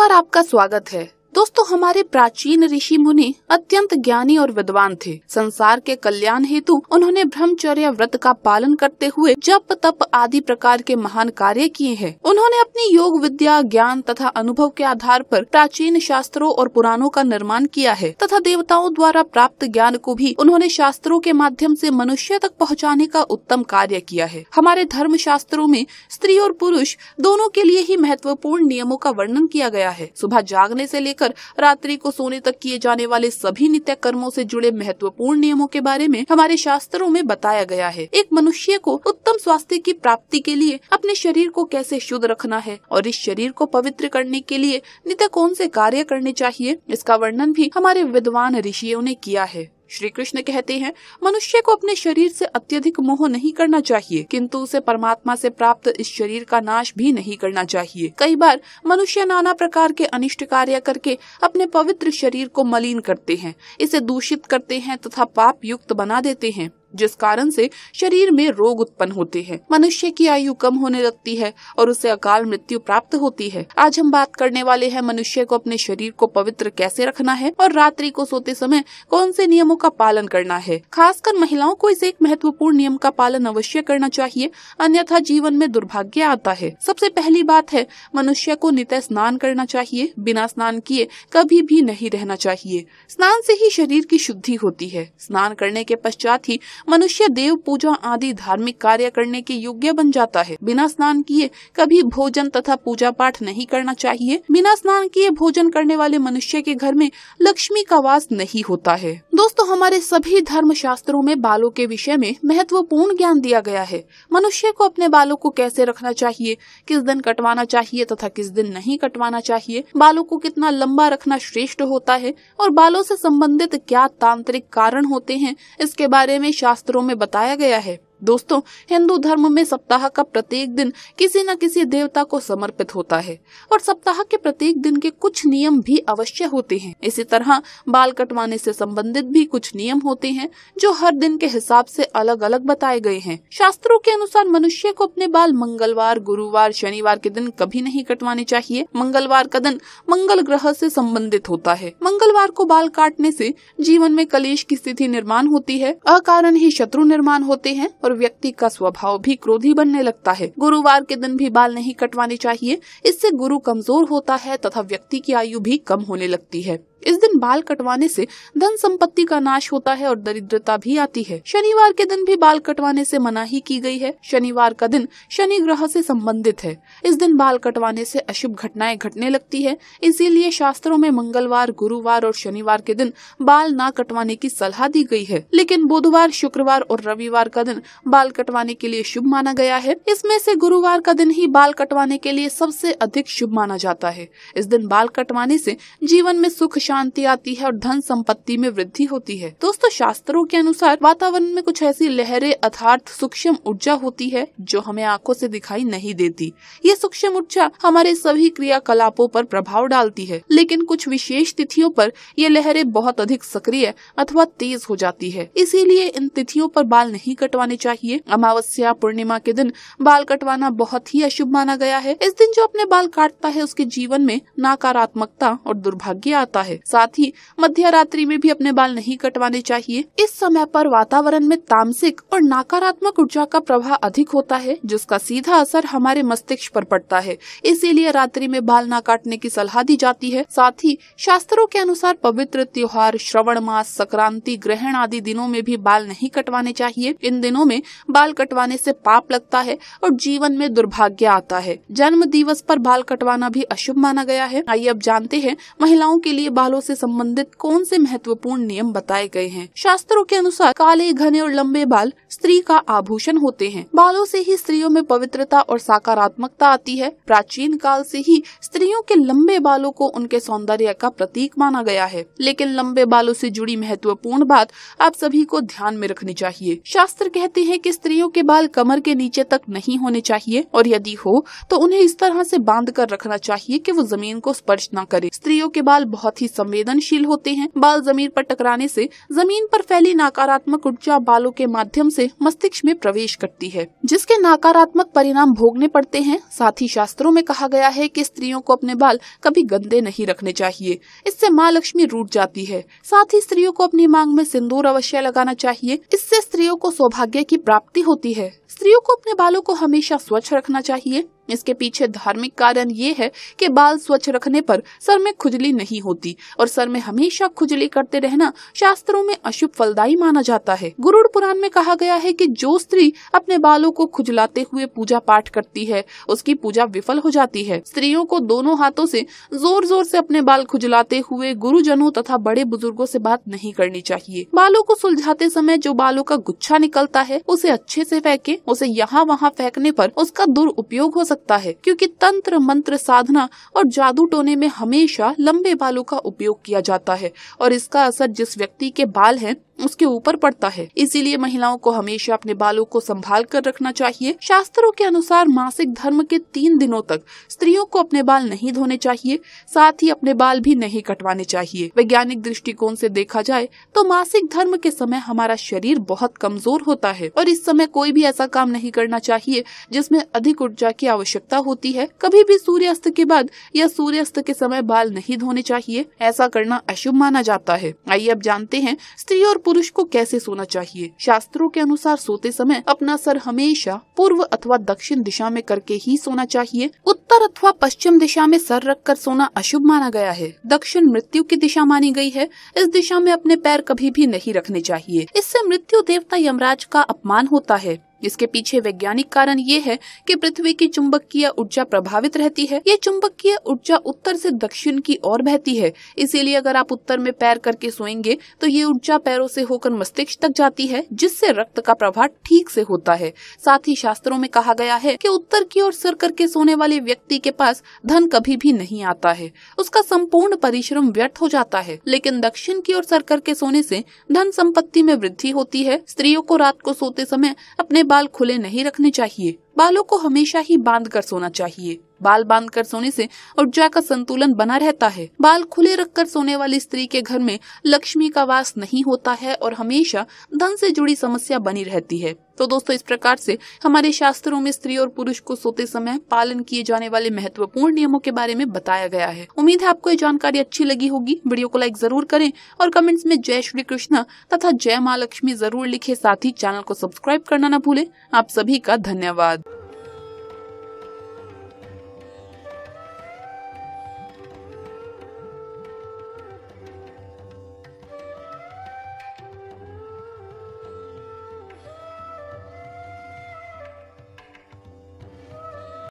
नमस्कार आपका स्वागत है दोस्तों हमारे प्राचीन ऋषि मुनि अत्यंत ज्ञानी और विद्वान थे संसार के कल्याण हेतु उन्होंने ब्रह्मचर्य व्रत का पालन करते हुए जप तप आदि प्रकार के महान कार्य किए हैं उन्होंने अपनी योग विद्या ज्ञान तथा अनुभव के आधार पर प्राचीन शास्त्रों और पुराणों का निर्माण किया है तथा देवताओं द्वारा प्राप्त ज्ञान को भी उन्होंने शास्त्रों के माध्यम से मनुष्य तक पहुँचाने का उत्तम कार्य किया है हमारे धर्म शास्त्रों में स्त्री और पुरुष दोनों के लिए ही महत्वपूर्ण नियमों का वर्णन किया गया है सुबह जागने ऐसी लेकर लेकर रात्रि को सोने तक किए जाने वाले सभी नित्य कर्मों से जुड़े महत्वपूर्ण नियमों के बारे में हमारे शास्त्रों में बताया गया है एक मनुष्य को उत्तम स्वास्थ्य की प्राप्ति के लिए अपने शरीर को कैसे शुद्ध रखना है और इस शरीर को पवित्र करने के लिए नित्य कौन से कार्य करने चाहिए इसका वर्णन भी हमारे विद्वान ऋषियों ने किया है श्री कृष्ण कहते हैं मनुष्य को अपने शरीर से अत्यधिक मोह नहीं करना चाहिए किंतु उसे परमात्मा से प्राप्त इस शरीर का नाश भी नहीं करना चाहिए कई बार मनुष्य नाना प्रकार के अनिष्ट कार्य करके अपने पवित्र शरीर को मलिन करते हैं इसे दूषित करते हैं तथा पाप युक्त बना देते हैं जिस कारण से शरीर में रोग उत्पन्न होते हैं मनुष्य की आयु कम होने लगती है और उसे अकाल मृत्यु प्राप्त होती है आज हम बात करने वाले हैं मनुष्य को अपने शरीर को पवित्र कैसे रखना है और रात्रि को सोते समय कौन से नियमों का पालन करना है खासकर महिलाओं को इस एक महत्वपूर्ण नियम का पालन अवश्य करना चाहिए अन्यथा जीवन में दुर्भाग्य आता है सबसे पहली बात है मनुष्य को नित्य स्नान करना चाहिए बिना स्नान किए कभी भी नहीं रहना चाहिए स्नान से ही शरीर की शुद्धि होती है स्नान करने के पश्चात ही मनुष्य देव पूजा आदि धार्मिक कार्य करने के योग्य बन जाता है बिना स्नान किए कभी भोजन तथा पूजा पाठ नहीं करना चाहिए बिना स्नान किए भोजन करने वाले मनुष्य के घर में लक्ष्मी का वास नहीं होता है दोस्तों हमारे सभी धर्म शास्त्रों में बालों के विषय में महत्वपूर्ण ज्ञान दिया गया है मनुष्य को अपने बालों को कैसे रखना चाहिए किस दिन कटवाना चाहिए तथा किस दिन नहीं कटवाना चाहिए बालों को कितना लंबा रखना श्रेष्ठ होता है और बालों से संबंधित क्या तांत्रिक कारण होते हैं इसके बारे में शास्त्रों में बताया गया है दोस्तों हिंदू धर्म में सप्ताह का प्रत्येक दिन किसी न किसी देवता को समर्पित होता है और सप्ताह के प्रत्येक दिन के कुछ नियम भी अवश्य होते हैं इसी तरह बाल कटवाने से संबंधित भी कुछ नियम होते हैं जो हर दिन के हिसाब से अलग अलग बताए गए हैं शास्त्रों के अनुसार मनुष्य को अपने बाल मंगलवार गुरुवार शनिवार के दिन कभी नहीं कटवाने चाहिए मंगलवार का दिन मंगल ग्रह से संबंधित होता है मंगलवार को बाल काटने से जीवन में कलेश की स्थिति निर्माण होती है अकारण ही शत्रु निर्माण होते हैं और पर व्यक्ति का स्वभाव भी क्रोधी बनने लगता है गुरुवार के दिन भी बाल नहीं कटवाने चाहिए इससे गुरु कमजोर होता है तथा व्यक्ति की आयु भी कम होने लगती है इस दिन बाल कटवाने से धन संपत्ति का नाश होता है और दरिद्रता भी आती है शनिवार के दिन भी बाल कटवाने से मनाही की गई है शनिवार का दिन शनि ग्रह से संबंधित है इस दिन बाल कटवाने से अशुभ घटनाएं घटने लगती है इसीलिए शास्त्रों में मंगलवार गुरुवार और शनिवार के दिन बाल न कटवाने की सलाह दी गयी है लेकिन बुधवार शुक्रवार और रविवार का दिन बाल कटवाने के लिए शुभ माना गया है इसमें से गुरुवार का दिन ही बाल कटवाने के लिए सबसे अधिक शुभ माना जाता है इस दिन बाल कटवाने से जीवन में सुख शांति आती है और धन संपत्ति में वृद्धि होती है दोस्तों शास्त्रों के अनुसार वातावरण में कुछ ऐसी लहरें अर्थात सूक्ष्म ऊर्जा होती है जो हमें आंखों से दिखाई नहीं देती ये सूक्ष्म ऊर्जा हमारे सभी क्रियाकलापो पर प्रभाव डालती है लेकिन कुछ विशेष तिथियों पर ये लहरें बहुत अधिक सक्रिय अथवा तेज हो जाती है इसीलिए इन तिथियों पर बाल नहीं कटवाने चाहिए अमावस्या पूर्णिमा के दिन बाल कटवाना बहुत ही अशुभ माना गया है इस दिन जो अपने बाल काटता है उसके जीवन में नकारात्मकता और दुर्भाग्य आता है साथ ही मध्य रात्रि में भी अपने बाल नहीं कटवाने चाहिए इस समय पर वातावरण में तामसिक और नकारात्मक ऊर्जा का प्रभाव अधिक होता है जिसका सीधा असर हमारे मस्तिष्क पर पड़ता है इसीलिए रात्रि में बाल न काटने की सलाह दी जाती है साथ ही शास्त्रों के अनुसार पवित्र त्योहार श्रवण मास संक्रांति ग्रहण आदि दिनों में भी बाल नहीं कटवाने चाहिए इन दिनों में बाल कटवाने से पाप लगता है और जीवन में दुर्भाग्य आता है जन्म दिवस पर बाल कटवाना भी अशुभ माना गया है आइए अब जानते हैं महिलाओं के लिए बाल कालों से संबंधित कौन से महत्वपूर्ण नियम बताए गए हैं शास्त्रों के अनुसार काले घने और लंबे बाल स्त्री का आभूषण होते हैं बालों से ही स्त्रियों में पवित्रता और सकारात्मकता आती है प्राचीन काल से ही स्त्रियों के लंबे बालों को उनके सौंदर्य का प्रतीक माना गया है लेकिन लंबे बालों से जुड़ी महत्वपूर्ण बात आप सभी को ध्यान में रखनी चाहिए शास्त्र कहते हैं कि स्त्रियों के बाल कमर के नीचे तक नहीं होने चाहिए और यदि हो तो उन्हें इस तरह से बांध कर रखना चाहिए कि वो जमीन को स्पर्श न करे स्त्रियों के बाल बहुत ही संवेदनशील होते हैं बाल जमीन पर टकराने से जमीन पर फैली नकारात्मक ऊर्जा बालों के माध्यम से मस्तिष्क में प्रवेश करती है जिसके नकारात्मक परिणाम भोगने पड़ते हैं साथ ही शास्त्रों में कहा गया है कि स्त्रियों को अपने बाल कभी गंदे नहीं रखने चाहिए इससे माँ लक्ष्मी रूट जाती है साथ ही स्त्रियों को अपनी मांग में सिंदूर अवश्य लगाना चाहिए इससे स्त्रियों को सौभाग्य की प्राप्ति होती है स्त्रियों को अपने बालों को हमेशा स्वच्छ रखना चाहिए इसके पीछे धार्मिक कारण ये है कि बाल स्वच्छ रखने पर सर में खुजली नहीं होती और सर में हमेशा खुजली करते रहना शास्त्रों में अशुभ फलदायी माना जाता है गुरुड़ पुराण में कहा गया है कि जो स्त्री अपने बालों को खुजलाते हुए पूजा पाठ करती है उसकी पूजा विफल हो जाती है स्त्रियों को दोनों हाथों से जोर जोर से अपने बाल खुजलाते हुए गुरुजनों तथा बड़े बुजुर्गो से बात नहीं करनी चाहिए बालों को सुलझाते समय जो बालों का गुच्छा निकलता है उसे अच्छे से फेंके उसे यहाँ वहाँ फेंकने पर उसका दुरुपयोग हो सकता सकता है क्योंकि तंत्र मंत्र साधना और जादू टोने में हमेशा लंबे बालों का उपयोग किया जाता है और इसका असर जिस व्यक्ति के बाल हैं उसके ऊपर पड़ता है इसीलिए महिलाओं को हमेशा अपने बालों को संभाल कर रखना चाहिए शास्त्रों के अनुसार मासिक धर्म के तीन दिनों तक स्त्रियों को अपने बाल नहीं धोने चाहिए साथ ही अपने बाल भी नहीं कटवाने चाहिए वैज्ञानिक दृष्टिकोण से देखा जाए तो मासिक धर्म के समय हमारा शरीर बहुत कमजोर होता है और इस समय कोई भी ऐसा काम नहीं करना चाहिए जिसमे अधिक ऊर्जा की आवश्यकता आवश्यकता होती है कभी भी सूर्यास्त के बाद या सूर्यास्त के समय बाल नहीं धोने चाहिए ऐसा करना अशुभ माना जाता है आइए अब जानते हैं स्त्री और पुरुष को कैसे सोना चाहिए शास्त्रों के अनुसार सोते समय अपना सर हमेशा पूर्व अथवा दक्षिण दिशा में करके ही सोना चाहिए उत्तर अथवा पश्चिम दिशा में सर रख कर सोना अशुभ माना गया है दक्षिण मृत्यु की दिशा मानी गई है इस दिशा में अपने पैर कभी भी नहीं रखने चाहिए इससे मृत्यु देवता यमराज का अपमान होता है जिसके पीछे वैज्ञानिक कारण ये है कि पृथ्वी की चुंबकीय ऊर्जा प्रभावित रहती है ये चुंबकीय ऊर्जा उत्तर से दक्षिण की ओर बहती है इसीलिए अगर आप उत्तर में पैर करके सोएंगे तो ये ऊर्जा पैरों से होकर मस्तिष्क तक जाती है जिससे रक्त का प्रवाह ठीक से होता है साथ ही शास्त्रों में कहा गया है की उत्तर की ओर सिर करके सोने वाले व्यक्ति के पास धन कभी भी नहीं आता है उसका संपूर्ण परिश्रम व्यर्थ हो जाता है लेकिन दक्षिण की ओर सर करके सोने से धन संपत्ति में वृद्धि होती है स्त्रियों को रात को सोते समय अपने बाल खुले नहीं रखने चाहिए बालों को हमेशा ही बांध कर सोना चाहिए बाल बांध कर सोने से ऊर्जा का संतुलन बना रहता है बाल खुले रखकर सोने वाली स्त्री के घर में लक्ष्मी का वास नहीं होता है और हमेशा धन से जुड़ी समस्या बनी रहती है तो दोस्तों इस प्रकार से हमारे शास्त्रों में स्त्री और पुरुष को सोते समय पालन किए जाने वाले महत्वपूर्ण नियमों के बारे में बताया गया है उम्मीद है आपको ये जानकारी अच्छी लगी होगी वीडियो को लाइक जरूर करें और कमेंट्स में जय श्री कृष्णा तथा जय माँ लक्ष्मी जरूर लिखे साथ ही चैनल को सब्सक्राइब करना न भूले आप सभी का धन्यवाद